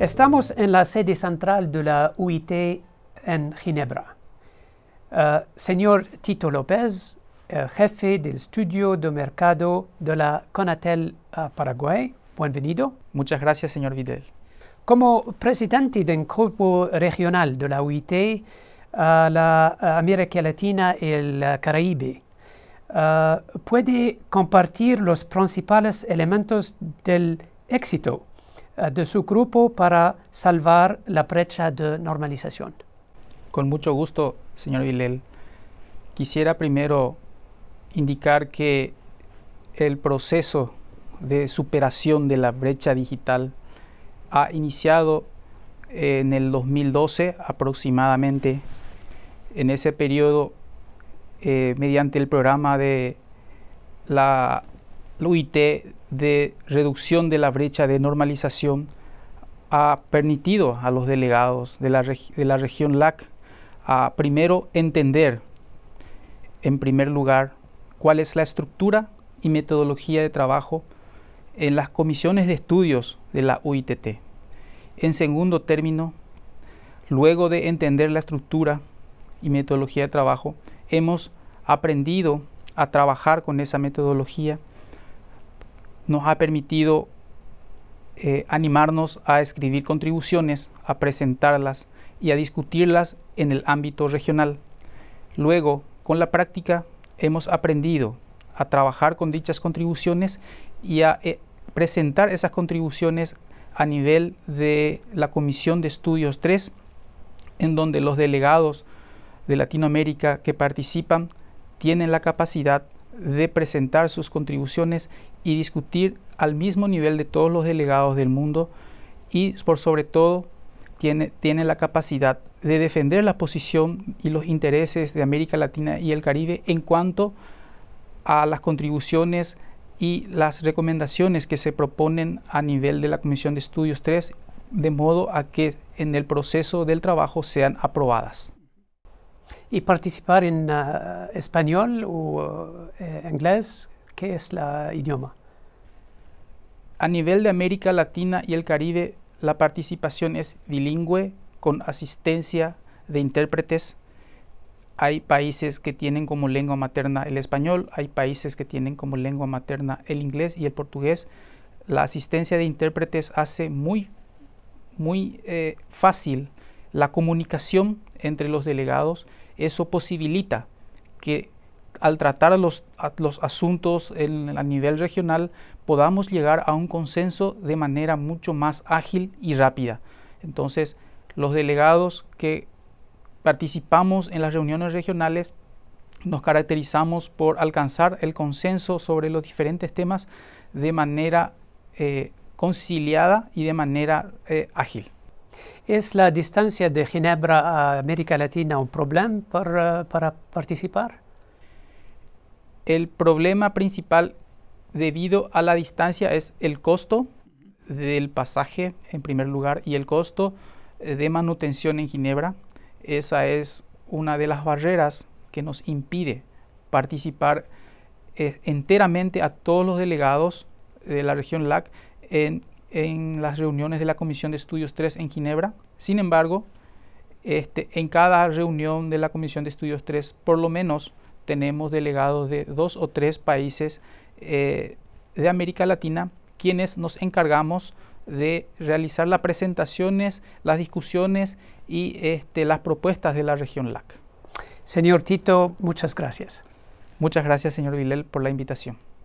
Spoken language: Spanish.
Estamos en la sede central de la UIT en Ginebra. Eh, señor Tito López, eh, jefe del estudio de mercado de la Conatel eh, Paraguay, bienvenido. Muchas gracias, señor Videl. Como presidente del grupo regional de la UIT, la América Latina y el Caribe, ¿puede compartir los principales elementos del éxito eh, de su grupo para salvar la brecha de normalización. Con mucho gusto, señor Vilel. Quisiera primero indicar que el proceso de superación de la brecha digital ha iniciado en el 2012 aproximadamente. En ese periodo, eh, mediante el programa de la UIT de reducción de la brecha de normalización ha permitido a los delegados de la, región LAC a primero entender, en primer lugar, cuál es la estructura y metodología de trabajo en las comisiones de estudios de la UITT. En segundo término, luego de entender la estructura y metodología de trabajo, hemos aprendido a trabajar con esa metodología nos ha permitido eh, animarnos a escribir contribuciones, a presentarlas y a discutirlas en el ámbito regional. Luego, con la práctica, hemos aprendido a trabajar con dichas contribuciones y a eh, presentar esas contribuciones a nivel de la Comisión de Estudios 3, en donde los delegados de Latinoamérica que participan tienen la capacidad de presentar sus contribuciones y discutir al mismo nivel de todos los delegados del mundo y por sobre todo tiene, tiene la capacidad de defender la posición y los intereses de América Latina y el Caribe en cuanto a las contribuciones y las recomendaciones que se proponen a nivel de la Comisión de Estudios 3, de modo a que en el proceso del trabajo sean aprobadas y participar en ah, español o eh, inglés, que es la idioma. A nivel de América Latina y el Caribe, la participación es bilingüe con asistencia de intérpretes. Hay países que tienen como lengua materna el español, hay países que tienen como lengua materna el inglés y el portugués. La asistencia de intérpretes hace muy, muy eh, fácil la comunicación entre los delegados, eso posibilita que al tratar los, asuntos en, a nivel regional podamos llegar a un consenso de manera mucho más ágil y rápida. Entonces, los delegados que participamos en las reuniones regionales nos caracterizamos por alcanzar el consenso sobre los diferentes temas de manera eh, conciliada y de manera eh, ágil. ¿Es la distancia de Ginebra a América Latina un problema para, participar? El problema principal debido a la distancia es el costo del pasaje en primer lugar y el costo de manutención en Ginebra. Esa es una de las barreras que nos impide participar eh, enteramente a todos los delegados de la región LAC en en las reuniones de la Comisión de Estudios 3 en Ginebra. Sin embargo, este, en cada reunión de la Comisión de Estudios 3, por lo menos tenemos delegados de dos o tres países eh, de América Latina, quienes nos encargamos de realizar las presentaciones, las discusiones y este, las propuestas de la región LAC. Señor Tito, muchas gracias. Muchas gracias, señor Vilel, por la invitación.